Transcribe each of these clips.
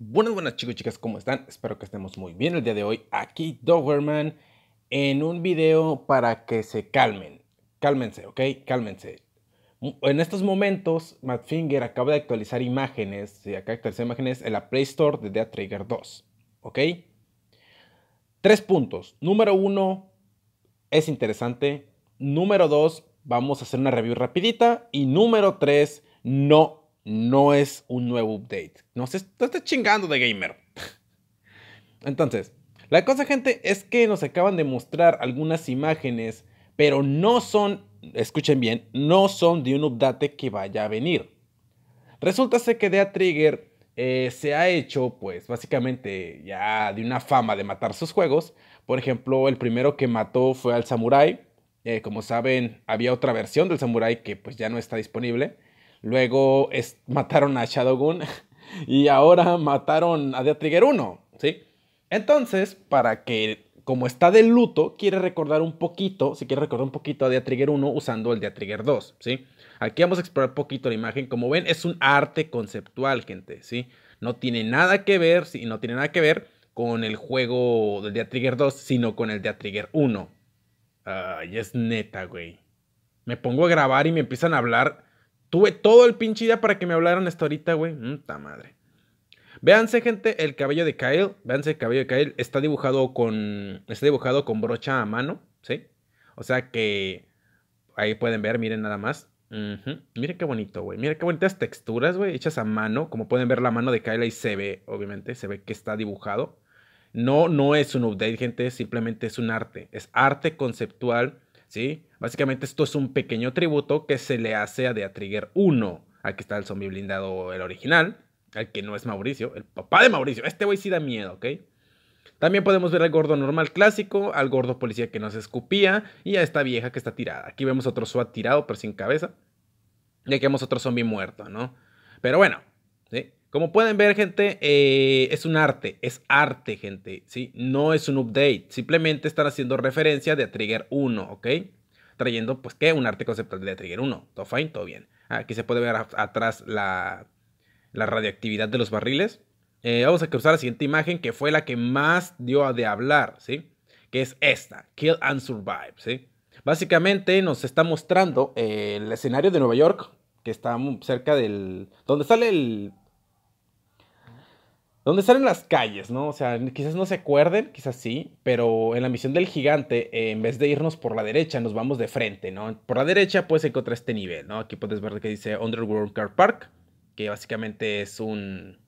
Buenas, buenas chicos y chicas, ¿cómo están? Espero que estemos muy bien el día de hoy. Aquí Doggerman en un video para que se calmen. Cálmense, ¿ok? Cálmense. En estos momentos, Madfinger acaba de actualizar imágenes, y acá actualizar imágenes en la Play Store de Death Trigger 2, ¿ok? Tres puntos. Número uno, es interesante. Número dos, vamos a hacer una review rapidita. Y número tres, no no es un nuevo update. No se está chingando de gamer. Entonces, la cosa, gente, es que nos acaban de mostrar algunas imágenes, pero no son, escuchen bien, no son de un update que vaya a venir. Resulta que Dea Trigger eh, se ha hecho, pues, básicamente ya de una fama de matar sus juegos. Por ejemplo, el primero que mató fue al Samurai. Eh, como saben, había otra versión del Samurai que pues ya no está disponible. Luego es, mataron a Shadowgun. Y ahora mataron a The Trigger 1, ¿sí? Entonces, para que, como está de luto, quiere recordar un poquito, si quiere recordar un poquito a The Trigger 1 usando el The Trigger 2, ¿sí? Aquí vamos a explorar un poquito la imagen. Como ven, es un arte conceptual, gente, ¿sí? No tiene nada que ver, sí, no tiene nada que ver con el juego del Death Trigger 2, sino con el Death Trigger 1. Ay, es neta, güey. Me pongo a grabar y me empiezan a hablar Tuve todo el pinche día para que me hablaran hasta ahorita, güey. Puta madre. Véanse, gente, el cabello de Kyle. Véanse el cabello de Kyle. Está dibujado con. Está dibujado con brocha a mano, ¿sí? O sea que. Ahí pueden ver, miren nada más. Miren qué bonito, güey. Miren qué bonitas texturas, güey. Hechas a mano. Como pueden ver, la mano de Kyle ahí se ve, obviamente. Se ve que está dibujado. No, no es un update, gente. Simplemente es un arte. Es arte conceptual ¿sí? Básicamente esto es un pequeño tributo que se le hace a de Trigger 1. Aquí está el zombie blindado, el original, al que no es Mauricio, el papá de Mauricio. Este güey sí da miedo, ¿ok? También podemos ver al gordo normal clásico, al gordo policía que nos escupía y a esta vieja que está tirada. Aquí vemos otro SWAT tirado pero sin cabeza. Y aquí vemos otro zombie muerto, ¿no? Pero bueno, como pueden ver, gente, eh, es un arte, es arte, gente, ¿sí? No es un update, simplemente están haciendo referencia de Trigger 1, ¿ok? Trayendo, pues, ¿qué? Un arte conceptual de Trigger 1, todo fine, todo bien. Aquí se puede ver atrás la, la radioactividad de los barriles. Eh, vamos a cruzar la siguiente imagen, que fue la que más dio a de hablar, ¿sí? Que es esta, Kill and Survive, ¿sí? Básicamente nos está mostrando eh, el escenario de Nueva York, que está cerca del... donde sale el donde salen las calles, ¿no? O sea, quizás no se acuerden, quizás sí, pero en la misión del gigante, eh, en vez de irnos por la derecha, nos vamos de frente, ¿no? Por la derecha puedes encontrar este nivel, ¿no? Aquí puedes ver que dice Underworld Car Park, que básicamente es un,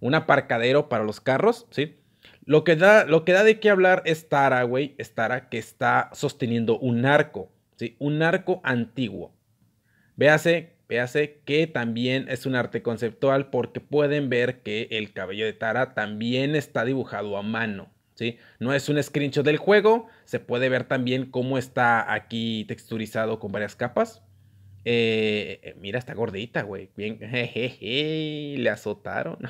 un aparcadero para los carros, ¿sí? Lo que, da, lo que da de qué hablar es Tara, güey, Tara que está sosteniendo un arco, ¿sí? Un arco antiguo. Véase Véase que también es un arte conceptual porque pueden ver que el cabello de Tara también está dibujado a mano. ¿sí? No es un screenshot del juego, se puede ver también cómo está aquí texturizado con varias capas. Eh, eh, mira, está gordita, güey. Bien, le azotaron.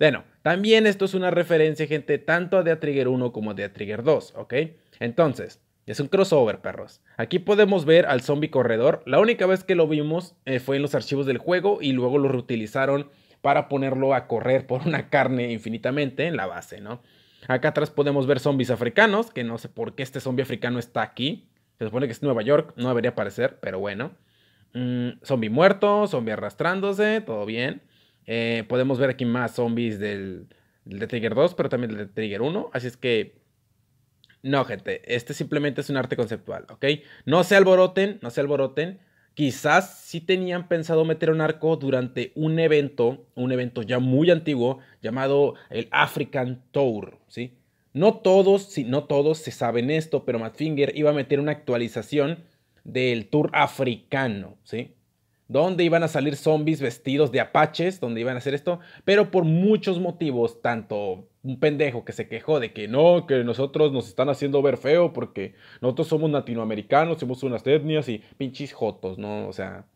Bueno, también esto es una referencia, gente, tanto a The Trigger 1 como a The Trigger 2, ¿ok? Entonces, es un crossover, perros. Aquí podemos ver al zombie corredor. La única vez que lo vimos eh, fue en los archivos del juego y luego lo reutilizaron para ponerlo a correr por una carne infinitamente en la base, ¿no? Acá atrás podemos ver zombies africanos, que no sé por qué este zombie africano está aquí. Se supone que es Nueva York, no debería aparecer, pero bueno. Mm, zombie muerto, zombie arrastrándose, todo bien. Eh, podemos ver aquí más zombies del, del de Trigger 2, pero también del de Trigger 1. Así es que no, gente, este simplemente es un arte conceptual, ¿ok? No se alboroten, no se alboroten. Quizás sí tenían pensado meter un arco durante un evento, un evento ya muy antiguo, llamado el African Tour, ¿sí? No todos, si no todos se saben esto, pero Matfinger iba a meter una actualización del Tour africano, ¿sí? donde iban a salir zombies vestidos de apaches, donde iban a hacer esto, pero por muchos motivos, tanto un pendejo que se quejó de que no, que nosotros nos están haciendo ver feo porque nosotros somos latinoamericanos, somos unas etnias y pinches jotos, ¿no? O sea,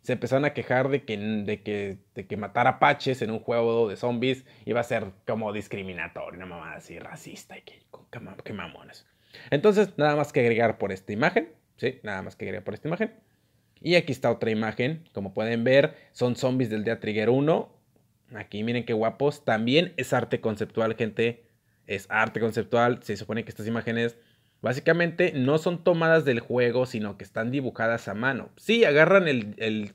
se empezaron a quejar de que, de que, de que matar apaches en un juego de zombies iba a ser como discriminatorio, una mamada así racista y que, que mamones. Entonces, nada más que agregar por esta imagen, ¿sí? Nada más que agregar por esta imagen. Y aquí está otra imagen, como pueden ver, son zombies del día Trigger 1. Aquí miren qué guapos, también es arte conceptual, gente. Es arte conceptual, se supone que estas imágenes básicamente no son tomadas del juego, sino que están dibujadas a mano. Sí, agarran el,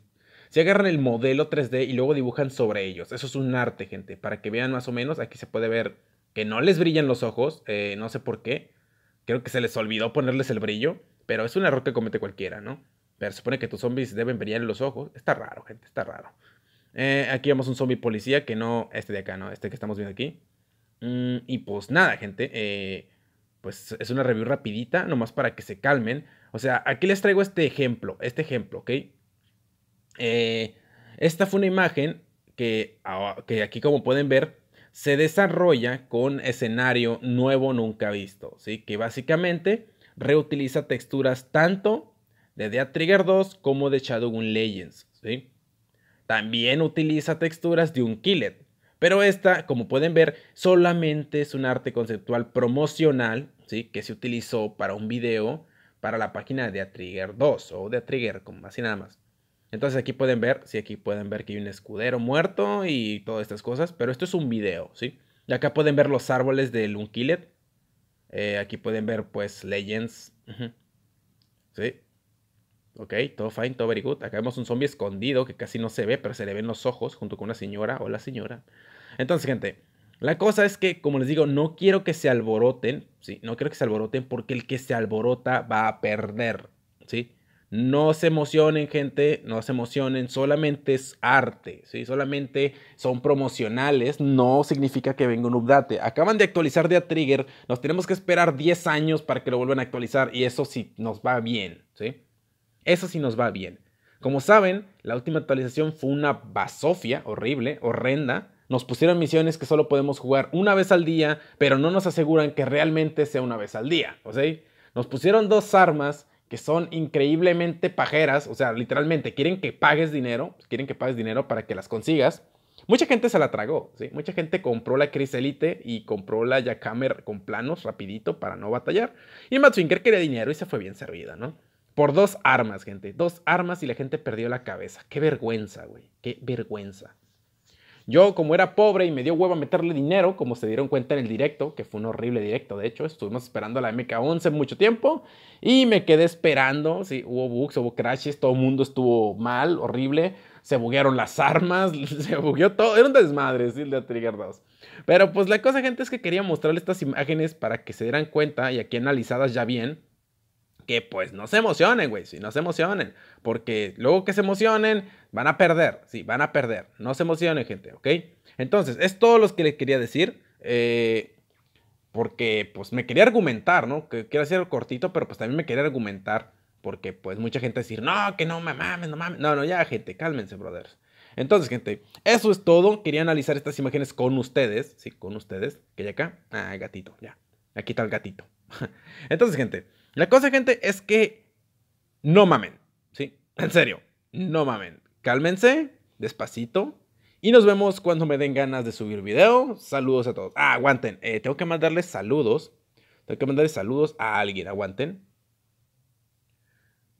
si agarran el modelo 3D y luego dibujan sobre ellos. Eso es un arte, gente. Para que vean más o menos, aquí se puede ver que no les brillan los ojos. Eh, no sé por qué. Creo que se les olvidó ponerles el brillo. Pero es un error que comete cualquiera, ¿no? Pero se supone que tus zombies deben brillar en los ojos. Está raro, gente, está raro. Eh, aquí vemos un zombie policía que no, este de acá, ¿no? Este que estamos viendo aquí. Mm, y pues nada, gente. Eh, pues es una review rapidita, nomás para que se calmen. O sea, aquí les traigo este ejemplo, este ejemplo, ¿ok? Eh, esta fue una imagen que, ah, que aquí como pueden ver se desarrolla con escenario nuevo nunca visto, ¿sí? Que básicamente reutiliza texturas tanto de Death Trigger 2 como de Shadowgun Legends. ¿sí? También utiliza texturas de un Killet, pero esta, como pueden ver, solamente es un arte conceptual promocional ¿sí? que se utilizó para un video para la página de Trigger 2 o de Trigger, como así nada más. Entonces aquí pueden ver, sí, aquí pueden ver que hay un escudero muerto y todas estas cosas, pero esto es un video, ¿sí? Y acá pueden ver los árboles del un Eh, aquí pueden ver, pues, Legends. Sí. Ok, todo fine, todo very good. Acá vemos un zombie escondido que casi no se ve, pero se le ven los ojos junto con una señora o la señora. Entonces, gente, la cosa es que, como les digo, no quiero que se alboroten, ¿sí? No quiero que se alboroten porque el que se alborota va a perder, ¿sí? No se emocionen, gente, no se emocionen, solamente es arte, ¿sí? Solamente son promocionales, no significa que venga un update. Acaban de actualizar de a Trigger, nos tenemos que esperar 10 años para que lo vuelvan a actualizar y eso sí nos va bien, ¿sí? Eso sí nos va bien. Como saben, la última actualización fue una basofia horrible, horrenda. Nos pusieron misiones que solo podemos jugar una vez al día, pero no nos aseguran que realmente sea una vez al día, ¿o sea Nos pusieron dos armas que son increíblemente pajeras, o sea, literalmente quieren que pagues dinero, quieren que pagues dinero para que las consigas. Mucha gente se la tragó, ¿sí? Mucha gente compró la criselite y compró la yakammer con planos rapidito para no batallar. Y Matsuinker quería dinero y se fue bien servida, ¿no? Por dos armas, gente. Dos armas y la gente perdió la cabeza. Qué vergüenza, güey. Qué vergüenza. Yo, como era pobre y me dio huevo a meterle dinero, como se dieron cuenta en el directo, que fue un horrible directo, de hecho, estuvimos esperando la MK11 mucho tiempo y me quedé esperando. Sí, hubo bugs, hubo crashes, todo el mundo estuvo mal, horrible. Se buguearon las armas, se bugueó todo. Era un desmadre, el de Trigger 2. Pero pues la cosa, gente, es que quería mostrarle estas imágenes para que se dieran cuenta y aquí analizadas ya bien que pues no se emocionen, güey, si no se emocionen, porque luego que se emocionen van a perder, sí, van a perder, no se emocionen, gente, ¿ok? Entonces, es todo lo que les quería decir, eh, porque pues me quería argumentar, ¿no? Que quiero hacer cortito, pero pues también me quería argumentar, porque pues mucha gente decir, no, que no me mames, no mames, no, no, ya, gente, cálmense, brothers. Entonces, gente, eso es todo. Quería analizar estas imágenes con ustedes. Sí, con ustedes. Que ya acá. Ah, gatito, ya. Aquí está el gatito. Entonces, gente, la cosa, gente, es que no mamen, ¿sí? En serio, no mamen. Cálmense, despacito. Y nos vemos cuando me den ganas de subir video. Saludos a todos. Ah, aguanten. Eh, tengo que mandarles saludos. Tengo que mandarles saludos a alguien. Aguanten.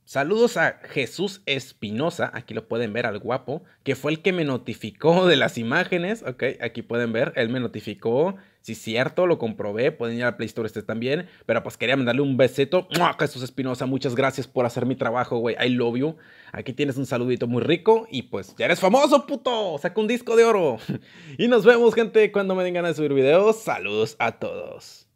Saludos a Jesús Espinosa, aquí lo pueden ver al guapo, que fue el que me notificó de las imágenes, ok, aquí pueden ver, él me notificó, si es cierto, lo comprobé, pueden ir al Play Store este también, pero pues quería mandarle un besito, Jesús Espinosa, muchas gracias por hacer mi trabajo, güey, I love you, aquí tienes un saludito muy rico y pues ya eres famoso, puto, saca un disco de oro. y nos vemos, gente, cuando me den ganas de subir videos, saludos a todos.